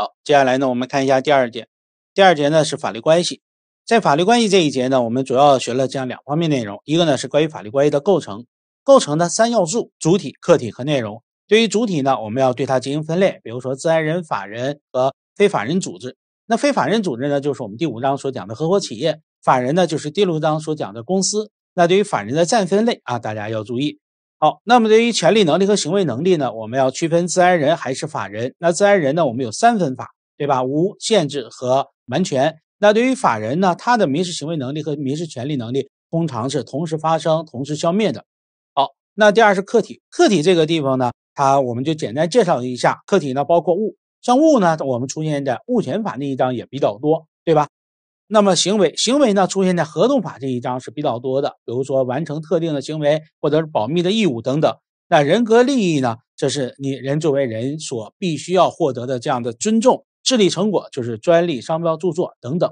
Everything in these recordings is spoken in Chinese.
好，接下来呢，我们看一下第二节。第二节呢是法律关系。在法律关系这一节呢，我们主要学了这样两方面内容，一个呢是关于法律关系的构成，构成的三要素：主体、客体和内容。对于主体呢，我们要对它进行分类，比如说自然人、法人和非法人组织。那非法人组织呢，就是我们第五章所讲的合伙企业；法人呢，就是第六章所讲的公司。那对于法人的再分类啊，大家要注意。好，那么对于权利能力和行为能力呢，我们要区分自然人还是法人。那自然人呢，我们有三分法，对吧？无限制和完全。那对于法人呢，他的民事行为能力和民事权利能力通常是同时发生、同时消灭的。好，那第二是客体，客体这个地方呢，它我们就简单介绍一下。客体呢，包括物，像物呢，我们出现在物权法那一章也比较多，对吧？那么行为行为呢，出现在合同法这一章是比较多的，比如说完成特定的行为，或者是保密的义务等等。那人格利益呢，这是你人作为人所必须要获得的这样的尊重，智力成果就是专利、商标、著作等等。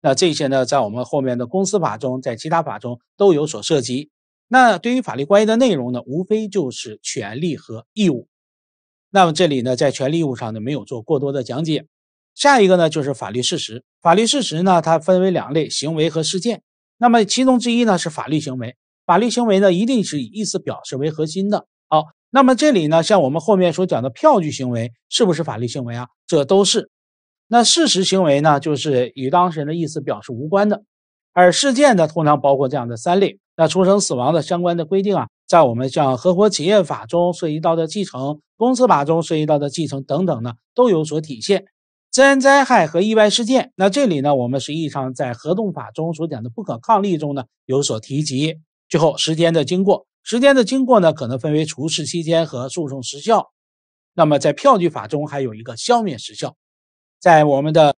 那这些呢，在我们后面的公司法中，在其他法中都有所涉及。那对于法律关系的内容呢，无非就是权利和义务。那么这里呢，在权利义务上呢，没有做过多的讲解。下一个呢，就是法律事实。法律事实呢，它分为两类：行为和事件。那么其中之一呢，是法律行为。法律行为呢，一定是以意思表示为核心的。好，那么这里呢，像我们后面所讲的票据行为，是不是法律行为啊？这都是。那事实行为呢，就是与当事人的意思表示无关的。而事件呢，通常包括这样的三类：那出生、死亡的相关的规定啊，在我们像合伙企业法中涉及到的继承、公司法中涉及到的继承等等呢，都有所体现。自然灾害和意外事件，那这里呢，我们实际上在合同法中所讲的不可抗力中呢有所提及。最后，时间的经过，时间的经过呢，可能分为除斥期间和诉讼时效。那么，在票据法中还有一个消灭时效，在我们的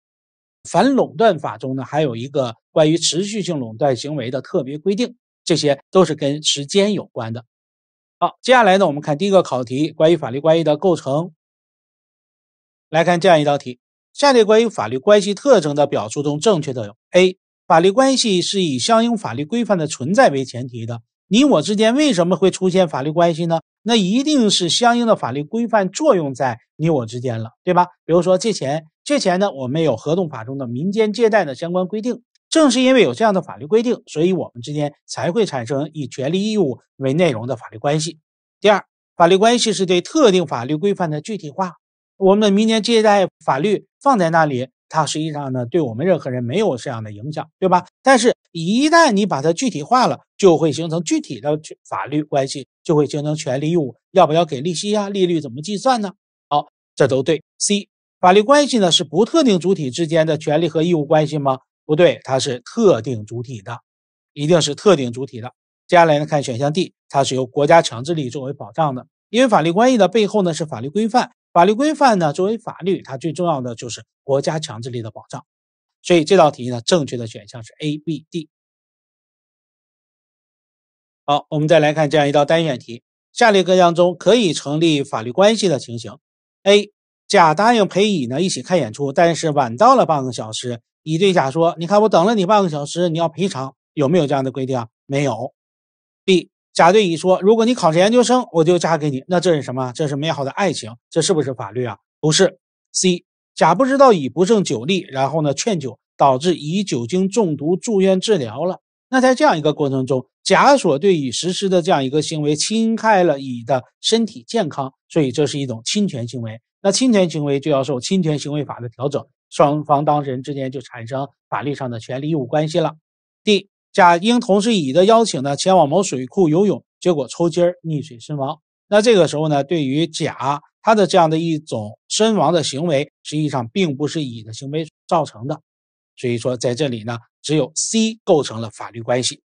反垄断法中呢，还有一个关于持续性垄断行为的特别规定。这些都是跟时间有关的。好，接下来呢，我们看第一个考题，关于法律关系的构成。来看这样一道题。下列关于法律关系特征的表述中，正确的有：A. 法律关系是以相应法律规范的存在为前提的。你我之间为什么会出现法律关系呢？那一定是相应的法律规范作用在你我之间了，对吧？比如说借钱，借钱呢，我们有合同法中的民间借贷的相关规定。正是因为有这样的法律规定，所以我们之间才会产生以权利义务为内容的法律关系。第二，法律关系是对特定法律规范的具体化。我们明年借贷法律放在那里，它实际上呢，对我们任何人没有这样的影响，对吧？但是，一旦你把它具体化了，就会形成具体的法律关系，就会形成权利义务。要不要给利息呀？利率怎么计算呢？好，这都对。C，法律关系呢是不特定主体之间的权利和义务关系吗？不对，它是特定主体的，一定是特定主体的。接下来呢，看选项 D，它是由国家强制力作为保障的，因为法律关系的背后呢是法律规范。法律规范呢，作为法律，它最重要的就是国家强制力的保障，所以这道题呢，正确的选项是 A、B、D。好，我们再来看这样一道单选题：下列各项中可以成立法律关系的情形，A、甲答应陪乙呢一起看演出，但是晚到了半个小时，乙对甲说，你看我等了你半个小时，你要赔偿，有没有这样的规定？没有。甲对乙说：“如果你考上研究生，我就嫁给你。”那这是什么？这是美好的爱情，这是不是法律啊？不是。C，甲不知道乙不胜酒力，然后呢劝酒，导致乙酒精中毒住院治疗了。那在这样一个过程中，甲所对乙实施的这样一个行为侵害了乙的身体健康，所以这是一种侵权行为。那侵权行为就要受侵权行为法的调整，双方当事人之间就产生法律上的权利义务关系了。D。甲应同事乙的邀请呢，前往某水库游泳，结果抽筋儿溺水身亡。那这个时候呢，对于甲他的这样的一种身亡的行为，实际上并不是乙的行为造成的，所以说在这里呢，只有 C 构成了法律关系。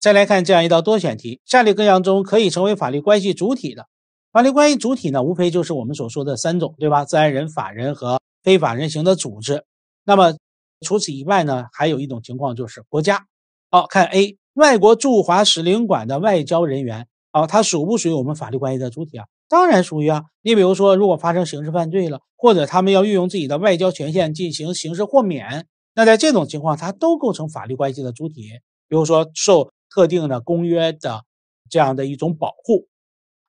再来看这样一道多选题：下列各项中可以成为法律关系主体的法律关系主体呢？无非就是我们所说的三种，对吧？自然人、法人和非法人型的组织。那么。除此以外呢，还有一种情况就是国家。好看 A 外国驻华使领馆的外交人员，啊，他属不属于我们法律关系的主体啊？当然属于啊。你比如说，如果发生刑事犯罪了，或者他们要运用自己的外交权限进行刑事豁免，那在这种情况，他都构成法律关系的主体。比如说受特定的公约的这样的一种保护。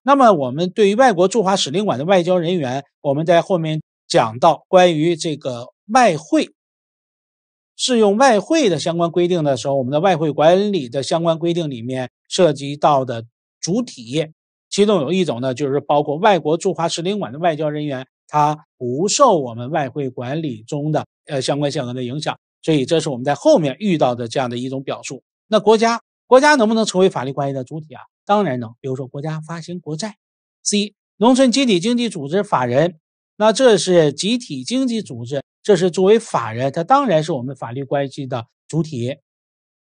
那么我们对于外国驻华使领馆的外交人员，我们在后面讲到关于这个外汇。适用外汇的相关规定的时候，我们的外汇管理的相关规定里面涉及到的主体，其中有一种呢，就是包括外国驻华使领馆的外交人员，他不受我们外汇管理中的呃相关限额的影响。所以这是我们在后面遇到的这样的一种表述。那国家国家能不能成为法律关系的主体啊？当然能。比如说国家发行国债，C 农村集体经济组织法人。那这是集体经济组织，这是作为法人，它当然是我们法律关系的主体。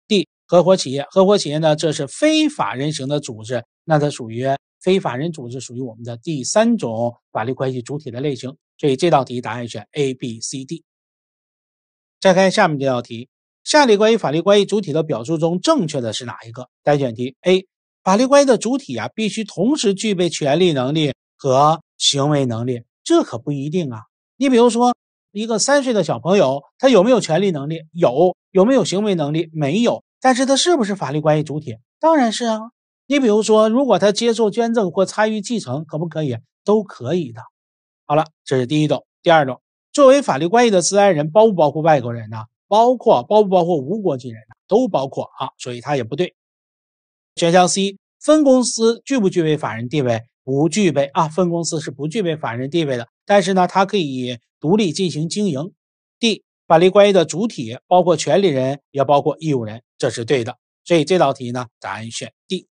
D 合伙企业，合伙企业呢，这是非法人型的组织，那它属于非法人组织，属于我们的第三种法律关系主体的类型。所以这道题答案选 A、B、C、D。再看下面这道题，下列关于法律关系主体的表述中，正确的是哪一个？单选题。A 法律关系的主体啊，必须同时具备权利能力和行为能力。这可不一定啊！你比如说，一个三岁的小朋友，他有没有权利能力？有，有没有行为能力？没有。但是他是不是法律关系主体？当然是啊！你比如说，如果他接受捐赠或参与继承，可不可以？都可以的。好了，这是第一种。第二种，作为法律关系的自然人，包不包括外国人呢？包括，包不包括无国籍人呢？都包括啊！所以他也不对。选项 C，分公司具不具备法人地位？不具备啊，分公司是不具备法人地位的，但是呢，它可以独立进行经营。D 法律关系的主体包括权利人，也包括义务人，这是对的。所以这道题呢，答案选 D。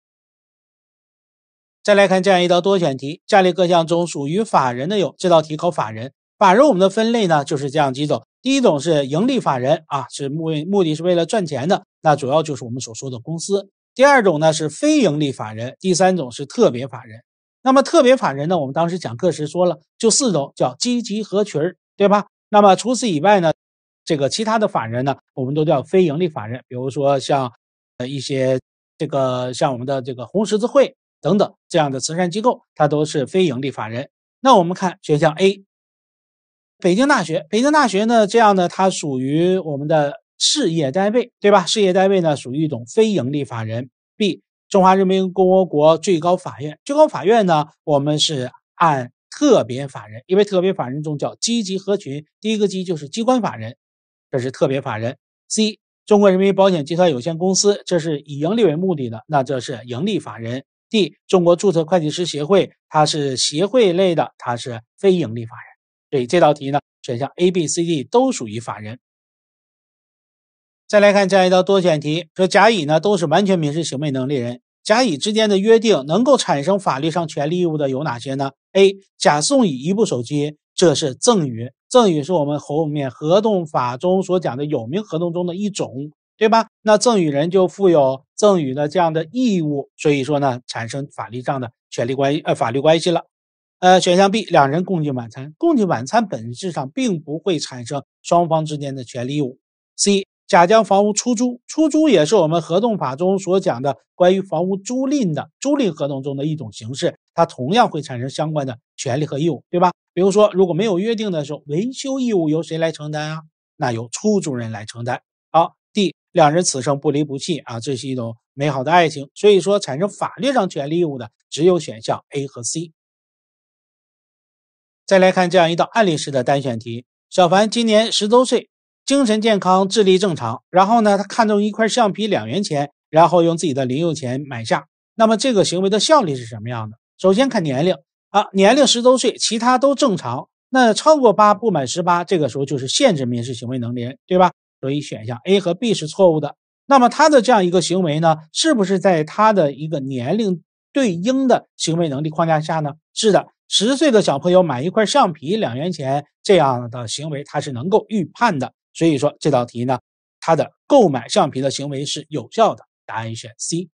再来看这样一道多选题：下列各项中属于法人的有？这道题考法人。法人我们的分类呢就是这样几种：第一种是盈利法人，啊，是目目的是为了赚钱的，那主要就是我们所说的公司；第二种呢是非盈利法人；第三种是特别法人。那么特别法人呢？我们当时讲课时说了，就四种，叫积极合群儿，对吧？那么除此以外呢，这个其他的法人呢，我们都叫非盈利法人。比如说像呃一些这个像我们的这个红十字会等等这样的慈善机构，它都是非盈利法人。那我们看选项 A，北京大学，北京大学呢，这样呢，它属于我们的事业单位，对吧？事业单位呢，属于一种非盈利法人。B。中华人民共和国最高法院，最高法院呢？我们是按特别法人，因为特别法人中叫积极合群。第一个级就是机关法人，这是特别法人。C，中国人民保险集团有限公司，这是以盈利为目的的，那这是盈利法人。D，中国注册会计师协会，它是协会类的，它是非盈利法人。所以这道题呢，选项 A、B、C、D 都属于法人。再来看这样一道多选题，说甲乙呢都是完全民事行为能力人。甲乙之间的约定能够产生法律上权利义务的有哪些呢？A. 甲送乙一部手机，这是赠与。赠与是我们后面合同法中所讲的有名合同中的一种，对吧？那赠与人就负有赠与的这样的义务，所以说呢，产生法律上的权利关系呃法律关系了。呃，选项 B，两人共进晚餐，共进晚餐本质上并不会产生双方之间的权利义务。C。甲将房屋出租，出租也是我们合同法中所讲的关于房屋租赁的租赁合同中的一种形式，它同样会产生相关的权利和义务，对吧？比如说，如果没有约定的时候，维修义务由谁来承担啊？那由出租人来承担。好，D 两人此生不离不弃啊，这是一种美好的爱情，所以说产生法律上权利义务的只有选项 A 和 C。再来看这样一道案例式的单选题：小凡今年十周岁。精神健康，智力正常，然后呢，他看中一块橡皮两元钱，然后用自己的零用钱买下。那么这个行为的效力是什么样的？首先看年龄啊，年龄十周岁，其他都正常。那超过八不满十八，这个时候就是限制民事行为能力人，对吧？所以选项 A 和 B 是错误的。那么他的这样一个行为呢，是不是在他的一个年龄对应的行为能力框架下呢？是的，十岁的小朋友买一块橡皮两元钱这样的行为，他是能够预判的。所以说这道题呢，他的购买橡皮的行为是有效的，答案选 C。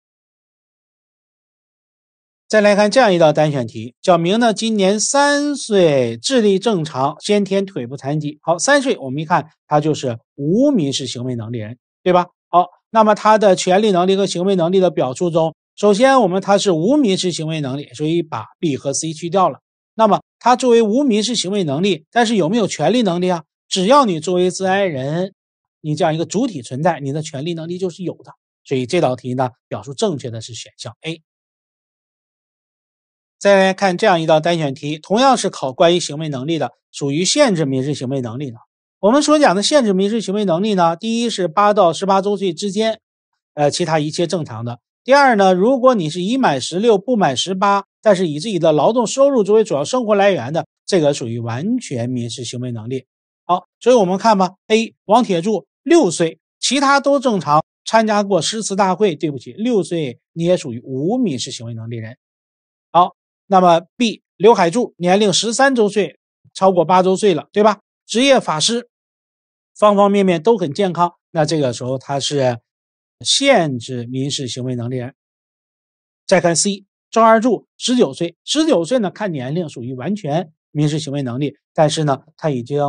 再来看这样一道单选题：小明呢，今年三岁，智力正常，先天腿部残疾。好，三岁我们一看，他就是无民事行为能力人，对吧？好，那么他的权利能力和行为能力的表述中，首先我们他是无民事行为能力，所以把 B 和 C 去掉了。那么他作为无民事行为能力，但是有没有权利能力啊？只要你作为自然人，你这样一个主体存在，你的权利能力就是有的。所以这道题呢，表述正确的是选项 A。再来看这样一道单选题，同样是考关于行为能力的，属于限制民事行为能力的。我们所讲的限制民事行为能力呢，第一是八到十八周岁之间，呃，其他一切正常的。第二呢，如果你是已满十六不满十八，但是以自己的劳动收入作为主要生活来源的，这个属于完全民事行为能力。好，所以我们看吧。A 王铁柱六岁，其他都正常，参加过诗词大会。对不起，六岁你也属于无民事行为能力人。好，那么 B 刘海柱年龄十三周岁，超过八周岁了，对吧？职业法师，方方面面都很健康。那这个时候他是限制民事行为能力人。再看 C 赵二柱十九岁，十九岁呢，看年龄属于完全民事行为能力，但是呢，他已经。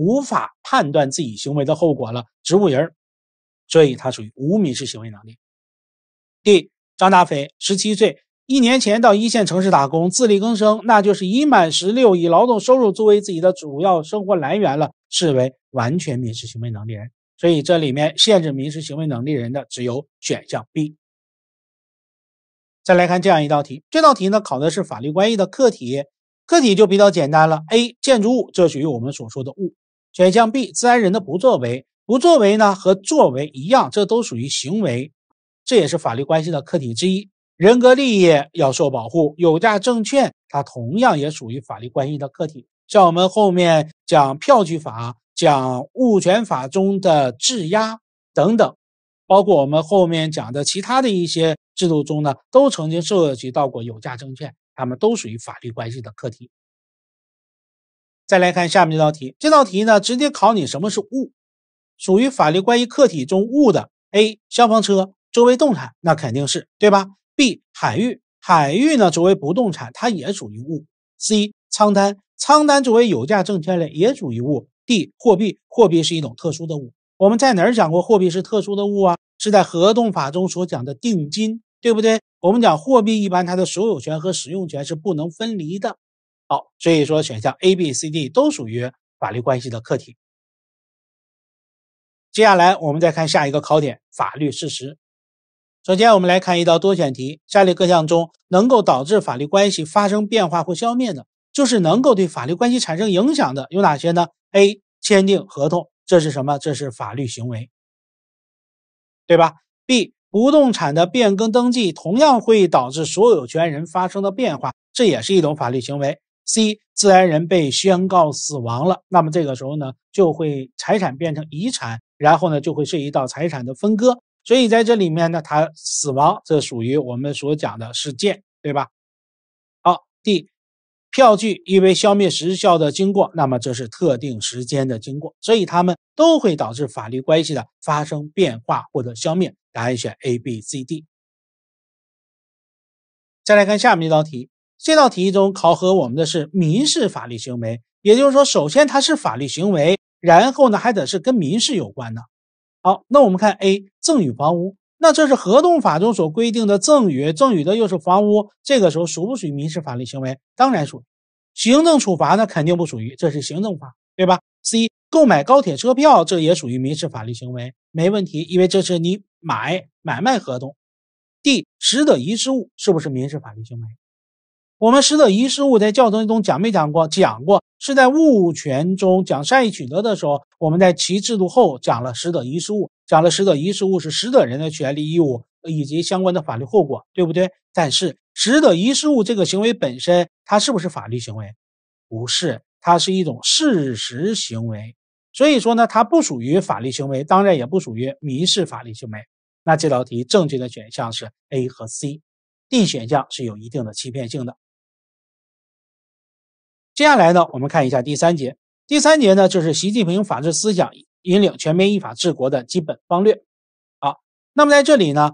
无法判断自己行为的后果了，植物人，所以他属于无民事行为能力。D 张大飞，十七岁，一年前到一线城市打工，自力更生，那就是已满十六，以劳动收入作为自己的主要生活来源了，视为完全民事行为能力人。所以这里面限制民事行为能力人的只有选项 B。再来看这样一道题，这道题呢考的是法律关系的客体，客体就比较简单了，A 建筑物，这属于我们所说的物。选项 B，自然人的不作为，不作为呢和作为一样，这都属于行为，这也是法律关系的客体之一。人格利益要受保护，有价证券它同样也属于法律关系的客体。像我们后面讲票据法、讲物权法中的质押等等，包括我们后面讲的其他的一些制度中呢，都曾经涉及到过有价证券，它们都属于法律关系的客体。再来看下面这道题，这道题呢直接考你什么是物，属于法律关于客体中物的。A. 消防车作为动产，那肯定是对吧？B. 海域，海域呢作为不动产，它也属于物。C. 仓单，仓单作为有价证券类也属于物。D. 货币，货币是一种特殊的物。我们在哪儿讲过货币是特殊的物啊？是在合同法中所讲的定金，对不对？我们讲货币一般它的所有权和使用权是不能分离的。好，所以说选项 A、B、C、D 都属于法律关系的客体。接下来我们再看下一个考点：法律事实。首先，我们来看一道多选题：下列各项中能够导致法律关系发生变化或消灭的，就是能够对法律关系产生影响的，有哪些呢？A. 签订合同，这是什么？这是法律行为，对吧？B. 不动产的变更登记，同样会导致所有权人发生的变化，这也是一种法律行为。C 自然人被宣告死亡了，那么这个时候呢，就会财产变成遗产，然后呢，就会涉及到财产的分割。所以在这里面呢，他死亡这属于我们所讲的事件，对吧？好，D，票据因为消灭时效的经过，那么这是特定时间的经过，所以他们都会导致法律关系的发生变化或者消灭。答案选 A、B、C、D。再来看下面一道题。这道题中考核我们的是民事法律行为，也就是说，首先它是法律行为，然后呢还得是跟民事有关的。好，那我们看 A，赠与房屋，那这是合同法中所规定的赠与，赠与的又是房屋，这个时候属不属于民事法律行为？当然属。行政处罚呢，肯定不属于，这是行政法，对吧？C，购买高铁车票，这也属于民事法律行为，没问题，因为这是你买买卖合同。D，拾得遗失物，是不是民事法律行为？我们拾得遗失物在教程中讲没讲过？讲过，是在物权中讲善意取得的时候，我们在其制度后讲了拾得遗失物，讲了拾得遗失物是拾得人的权利义务以及相关的法律后果，对不对？但是拾得遗失物这个行为本身，它是不是法律行为？不是，它是一种事实行为。所以说呢，它不属于法律行为，当然也不属于民事法律行为。那这道题正确的选项是 A 和 C，D 选项是有一定的欺骗性的。接下来呢，我们看一下第三节。第三节呢，就是习近平法治思想引领全面依法治国的基本方略。好，那么在这里呢，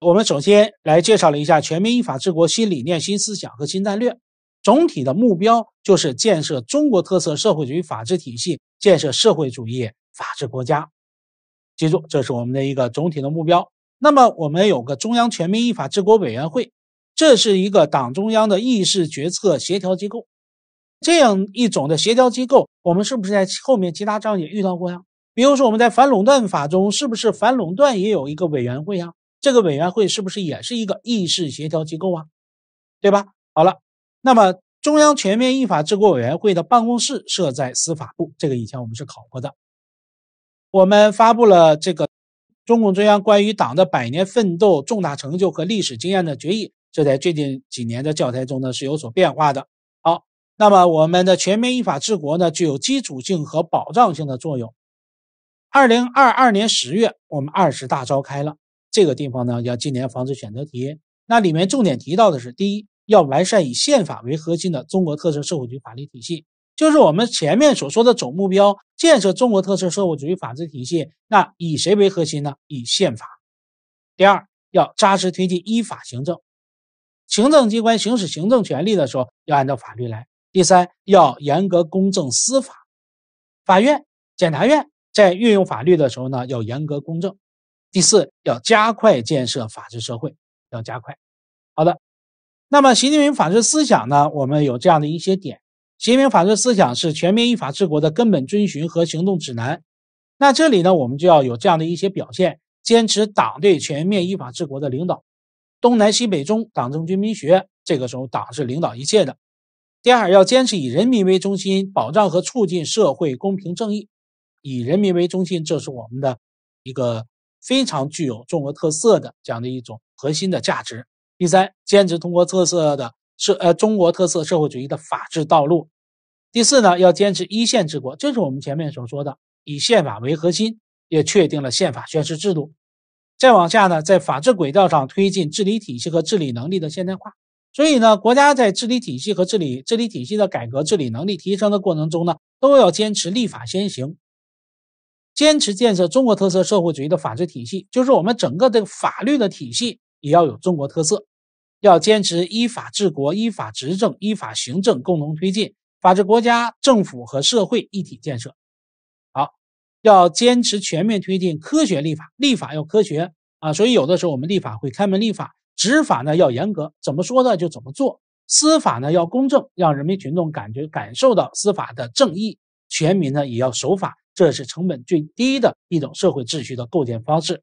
我们首先来介绍了一下全面依法治国新理念、新思想和新战略。总体的目标就是建设中国特色社会主义法治体系，建设社会主义法治国家。记住，这是我们的一个总体的目标。那么，我们有个中央全面依法治国委员会，这是一个党中央的议事决策协调机构。这样一种的协调机构，我们是不是在后面其他章也遇到过呀？比如说我们在反垄断法中，是不是反垄断也有一个委员会呀？这个委员会是不是也是一个议事协调机构啊？对吧？好了，那么中央全面依法治国委员会的办公室设在司法部，这个以前我们是考过的。我们发布了这个《中共中央关于党的百年奋斗重大成就和历史经验的决议》，这在最近几年的教材中呢是有所变化的。那么，我们的全面依法治国呢，具有基础性和保障性的作用。二零二二年十月，我们二十大召开了。这个地方呢，要今年防止选择题。那里面重点提到的是：第一，要完善以宪法为核心的中国特色社会主义法律体系，就是我们前面所说的总目标——建设中国特色社会主义法治体系。那以谁为核心呢？以宪法。第二，要扎实推进依法行政，行政机关行使行政权利的时候，要按照法律来。第三，要严格公正司法，法院、检察院在运用法律的时候呢，要严格公正。第四，要加快建设法治社会，要加快。好的，那么习近平法治思想呢，我们有这样的一些点。习近平法治思想是全面依法治国的根本遵循和行动指南。那这里呢，我们就要有这样的一些表现：坚持党对全面依法治国的领导，东南西北中，党政军民学，这个时候党是领导一切的。第二，要坚持以人民为中心，保障和促进社会公平正义。以人民为中心，这是我们的一个非常具有中国特色的这样的一种核心的价值。第三，坚持中国特色的社呃中国特色社会主义的法治道路。第四呢，要坚持依宪治国，这是我们前面所说的以宪法为核心，也确定了宪法宣誓制度。再往下呢，在法治轨道上推进治理体系和治理能力的现代化。所以呢，国家在治理体系和治理治理体系的改革、治理能力提升的过程中呢，都要坚持立法先行，坚持建设中国特色社会主义的法治体系，就是我们整个这个法律的体系也要有中国特色，要坚持依法治国、依法执政、依法行政共同推进，法治国家、政府和社会一体建设。好，要坚持全面推进科学立法，立法要科学啊。所以有的时候我们立法会开门立法。执法呢要严格，怎么说呢就怎么做；司法呢要公正，让人民群众感觉感受到司法的正义。全民呢也要守法，这是成本最低的一种社会秩序的构建方式。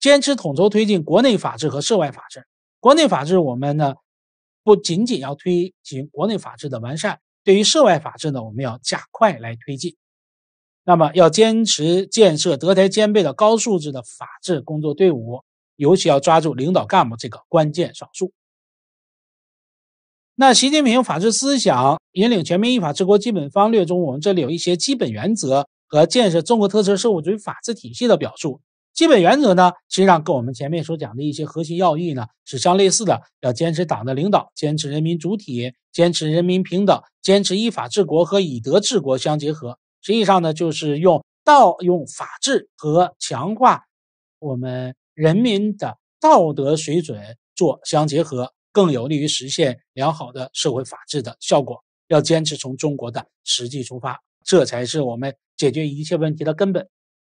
坚持统筹推进国内法治和涉外法治。国内法治我们呢不仅仅要推行国内法治的完善，对于涉外法治呢我们要加快来推进。那么要坚持建设德才兼备的高素质的法治工作队伍。尤其要抓住领导干部这个关键少数。那习近平法治思想引领全面依法治国基本方略中，我们这里有一些基本原则和建设中国特色社会主义法治体系的表述。基本原则呢，实际上跟我们前面所讲的一些核心要义呢是相类似的。要坚持党的领导，坚持人民主体，坚持人民平等，坚持依法治国和以德治国相结合。实际上呢，就是用道用法治和强化我们。人民的道德水准做相结合，更有利于实现良好的社会法治的效果。要坚持从中国的实际出发，这才是我们解决一切问题的根本。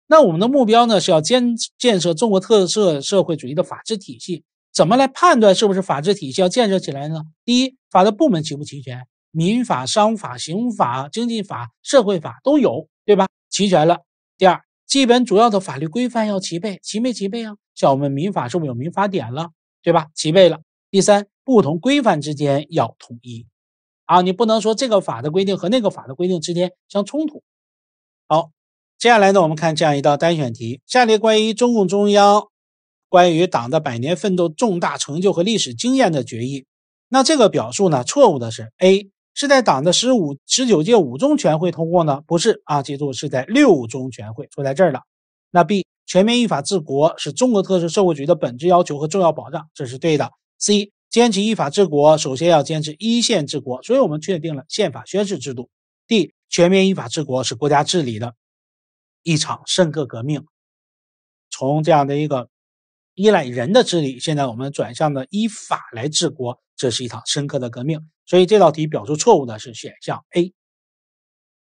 那我们的目标呢？是要建建设中国特色社会主义的法治体系。怎么来判断是不是法治体系要建设起来呢？第一，法的部门齐不齐全？民法、商法、刑法、经济法、社会法都有，对吧？齐全了。第二。基本主要的法律规范要齐备，齐没齐备啊？像我们民法是不是有民法典了，对吧？齐备了。第三，不同规范之间要统一，啊，你不能说这个法的规定和那个法的规定之间相冲突。好，接下来呢，我们看这样一道单选题：下列关于中共中央关于党的百年奋斗重大成就和历史经验的决议，那这个表述呢，错误的是 A。是在党的十五、十九届五中全会通过呢？不是啊，记住是在六中全会，说在这儿了。那 B，全面依法治国是中国特色社会主义的本质要求和重要保障，这是对的。C，坚持依法治国，首先要坚持依宪治国，所以我们确定了宪法宣誓制度。D，全面依法治国是国家治理的一场深刻革命，从这样的一个依赖人的治理，现在我们转向的依法来治国，这是一场深刻的革命。所以这道题表述错误的是选项 A。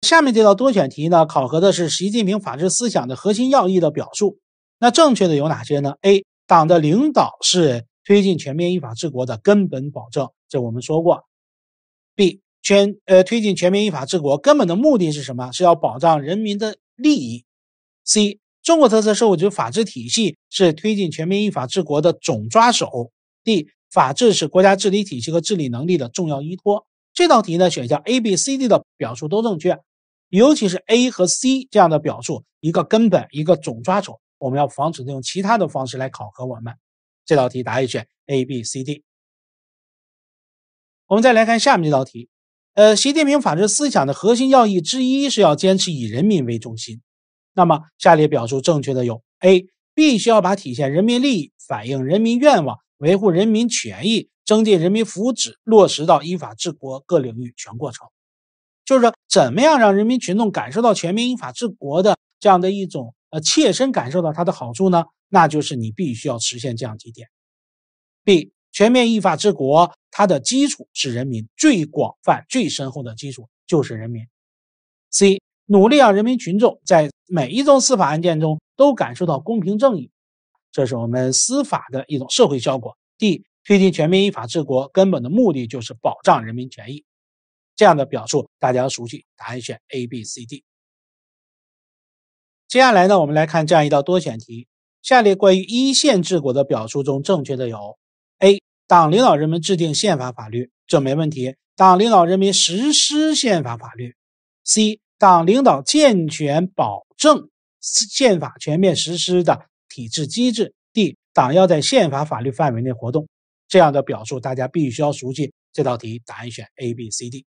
下面这道多选题呢，考核的是习近平法治思想的核心要义的表述。那正确的有哪些呢？A. 党的领导是推进全面依法治国的根本保证，这我们说过。B. 全呃推进全面依法治国根本的目的是什么？是要保障人民的利益。C. 中国特色社会主义法治体系是推进全面依法治国的总抓手。D. 法治是国家治理体系和治理能力的重要依托。这道题呢，选项 A、B、C、D 的表述都正确，尤其是 A 和 C 这样的表述，一个根本，一个总抓手。我们要防止用其他的方式来考核我们。这道题答案选 A、B、C、D。我们再来看下面这道题。呃，习近平法治思想的核心要义之一是要坚持以人民为中心。那么下列表述正确的有：A 必须要把体现人民利益、反映人民愿望。维护人民权益，增进人民福祉，落实到依法治国各领域全过程，就是说，怎么样让人民群众感受到全民依法治国的这样的一种呃切身感受到它的好处呢？那就是你必须要实现这样几点：b. 全面依法治国，它的基础是人民，最广泛、最深厚的基础就是人民；c. 努力让人民群众在每一宗司法案件中都感受到公平正义。这是我们司法的一种社会效果。D. 推进全面依法治国根本的目的就是保障人民权益，这样的表述大家熟悉。答案选 A、B、C、D。接下来呢，我们来看这样一道多选题：下列关于依宪治国的表述中正确的有：A. 党领导人民制定宪法法律，这没问题；党领导人民实施宪法法律。C. 党领导健全保证宪法全面实施的。体制机制，D 党要在宪法法律范围内活动，这样的表述大家必须要熟悉。这道题答案选 A、B、C、D。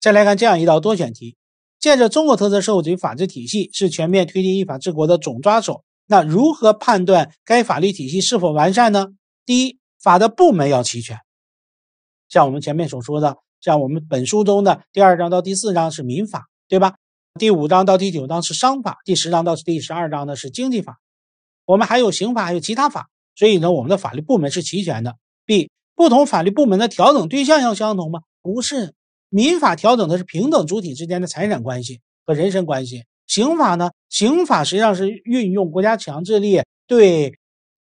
再来看这样一道多选题：建设中国特色社会主义法治体系是全面推进依法治国的总抓手。那如何判断该法律体系是否完善呢？第一，法的部门要齐全，像我们前面所说的，像我们本书中的第二章到第四章是民法，对吧？第五章到第九章是商法，第十章到第十二章呢是经济法，我们还有刑法，还有其他法。所以呢，我们的法律部门是齐全的。B 不同法律部门的调整对象要相同吗？不是。民法调整的是平等主体之间的财产关系和人身关系。刑法呢？刑法实际上是运用国家强制力对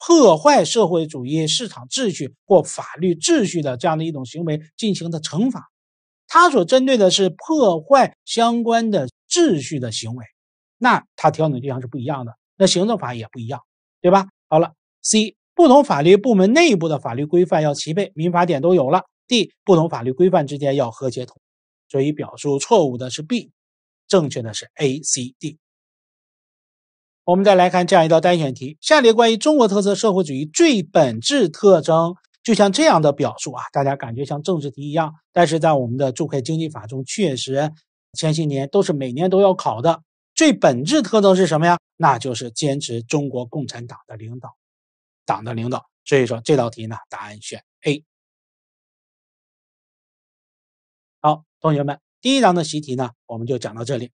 破坏社会主义市场秩序或法律秩序的这样的一种行为进行的惩罚，它所针对的是破坏相关的。秩序的行为，那它调整对象是不一样的，那行政法也不一样，对吧？好了，C 不同法律部门内部的法律规范要齐备，民法典都有了。D 不同法律规范之间要和谐统一，所以表述错误的是 B，正确的是 A、C、D。我们再来看这样一道单选题：下列关于中国特色社会主义最本质特征，就像这样的表述啊，大家感觉像政治题一样，但是在我们的注会经济法中确实。前些年都是每年都要考的，最本质特征是什么呀？那就是坚持中国共产党的领导，党的领导。所以说这道题呢，答案选 A。好，同学们，第一章的习题呢，我们就讲到这里。